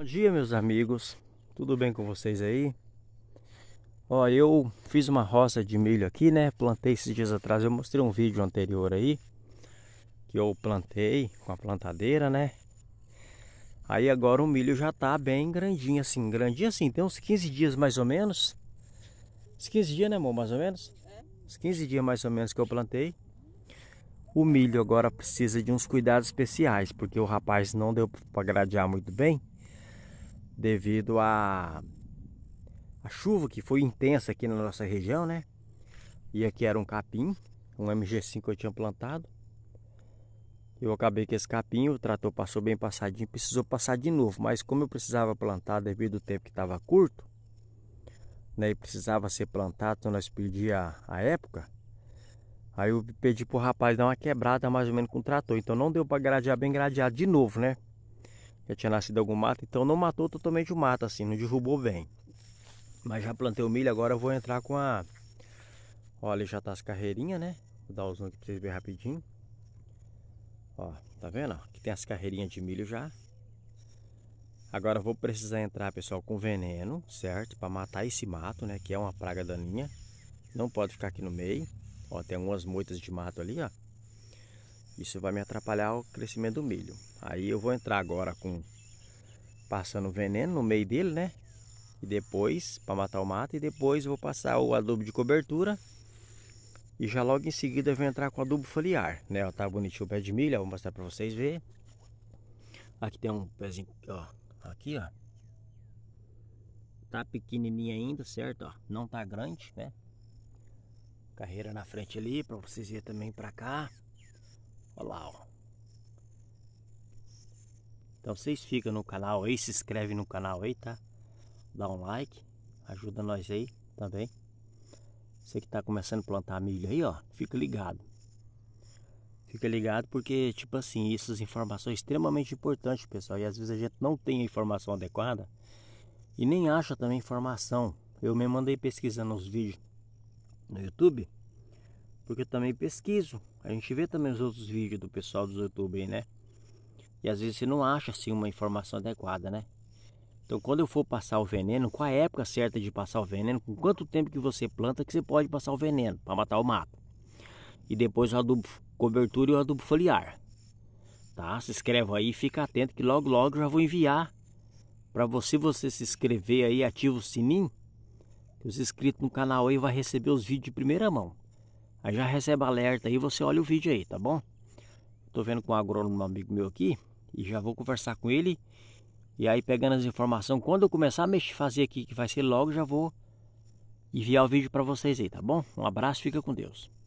Bom dia meus amigos, tudo bem com vocês aí? Ó, eu fiz uma roça de milho aqui, né? Plantei esses dias atrás, eu mostrei um vídeo anterior aí Que eu plantei com a plantadeira, né? Aí agora o milho já tá bem grandinho assim, grandinho assim, tem uns 15 dias mais ou menos Uns 15 dias né amor, mais ou menos? É. Uns 15 dias mais ou menos que eu plantei O milho agora precisa de uns cuidados especiais, porque o rapaz não deu para gradear muito bem devido a, a chuva que foi intensa aqui na nossa região, né? E aqui era um capim, um MG5 que eu tinha plantado. Eu acabei com esse capim, o trator passou bem passadinho, precisou passar de novo, mas como eu precisava plantar devido ao tempo que estava curto, né, e precisava ser plantado, então nós pedia a época, aí eu pedi pro rapaz dar uma quebrada mais ou menos com o trator, então não deu para gradear bem gradeado de novo, né? já tinha nascido algum mato, então não matou totalmente o mato assim, não derrubou bem. Mas já plantei o milho, agora eu vou entrar com a... Olha, já tá as carreirinhas, né? Vou dar o zoom aqui pra vocês verem rapidinho. Ó, tá vendo? Aqui tem as carreirinhas de milho já. Agora eu vou precisar entrar, pessoal, com veneno, certo? Para matar esse mato, né? Que é uma praga daninha. Não pode ficar aqui no meio. Ó, tem algumas moitas de mato ali, ó. Isso vai me atrapalhar o crescimento do milho. Aí eu vou entrar agora com passando veneno no meio dele, né? E depois para matar o mato e depois vou passar o adubo de cobertura e já logo em seguida eu vou entrar com adubo foliar, né? Ó, tá bonitinho o pé de milho, ó, vou mostrar para vocês ver. Aqui tem um pezinho, ó, aqui, ó. Tá pequenininho ainda, certo? Ó, não tá grande, né? Carreira na frente ali para vocês verem também para cá. Olha lá, ó. Então vocês ficam no canal aí, se inscreve no canal aí, tá? Dá um like, ajuda nós aí também. Você que tá começando a plantar milho aí, ó, fica ligado. Fica ligado porque, tipo assim, essas informações são extremamente importantes, pessoal. E às vezes a gente não tem a informação adequada e nem acha também informação. Eu mesmo andei pesquisando os vídeos no YouTube porque eu também pesquiso. A gente vê também os outros vídeos do pessoal do YouTube né? E às vezes você não acha assim uma informação adequada, né? Então quando eu for passar o veneno, qual a época certa de passar o veneno, com quanto tempo que você planta que você pode passar o veneno para matar o mato. E depois o adubo cobertura e o adubo foliar. Tá? Se inscreva aí, fica atento que logo logo eu já vou enviar para você você se inscrever aí, ativa o sininho. Que os inscritos no canal aí vai receber os vídeos de primeira mão. Aí já recebe alerta aí, você olha o vídeo aí, tá bom? Tô vendo com um agrônomo amigo meu aqui e já vou conversar com ele. E aí pegando as informações, quando eu começar a mexer, fazer aqui, que vai ser logo, já vou enviar o vídeo para vocês aí, tá bom? Um abraço, fica com Deus.